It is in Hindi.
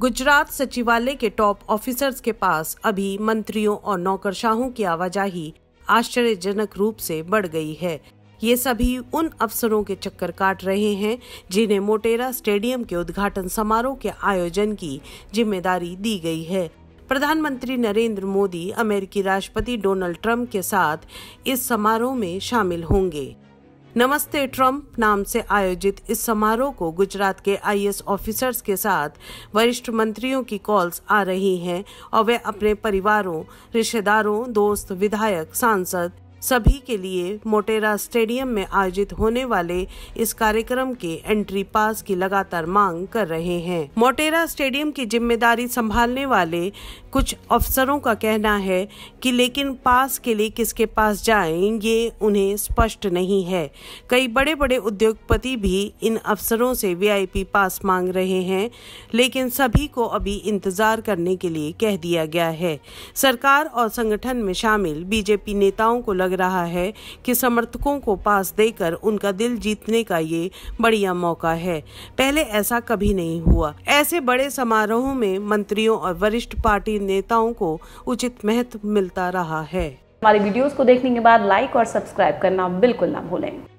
गुजरात सचिवालय के टॉप ऑफिसर्स के पास अभी मंत्रियों और नौकरशाहों की आवाजाही आश्चर्यजनक रूप से बढ़ गई है ये सभी उन अफसरों के चक्कर काट रहे हैं जिन्हें मोटेरा स्टेडियम के उद्घाटन समारोह के आयोजन की जिम्मेदारी दी गई है प्रधानमंत्री नरेंद्र मोदी अमेरिकी राष्ट्रपति डोनाल्ड ट्रंप के साथ इस समारोह में शामिल होंगे नमस्ते ट्रंप नाम से आयोजित इस समारोह को गुजरात के आईएएस ऑफिसर्स के साथ वरिष्ठ मंत्रियों की कॉल्स आ रही हैं और वे अपने परिवारों रिश्तेदारों दोस्त विधायक सांसद सभी के लिए मोटेरा स्टेडियम में आयोजित होने वाले इस कार्यक्रम के एंट्री पास की लगातार मांग कर रहे हैं मोटेरा स्टेडियम की जिम्मेदारी संभालने वाले कुछ अफसरों का कहना है कि लेकिन पास के लिए किसके पास जाएं ये उन्हें स्पष्ट नहीं है कई बड़े बड़े उद्योगपति भी इन अफसरों से वीआईपी पास मांग रहे हैं लेकिन सभी को अभी इंतजार करने के लिए कह दिया गया है सरकार और संगठन में शामिल बीजेपी नेताओं को लग रहा है कि समर्थकों को पास देकर उनका दिल जीतने का ये बढ़िया मौका है पहले ऐसा कभी नहीं हुआ ऐसे बड़े समारोह में मंत्रियों और वरिष्ठ पार्टी नेताओं को उचित महत्व मिलता रहा है हमारे वीडियोस को देखने के बाद लाइक और सब्सक्राइब करना बिल्कुल ना भूलें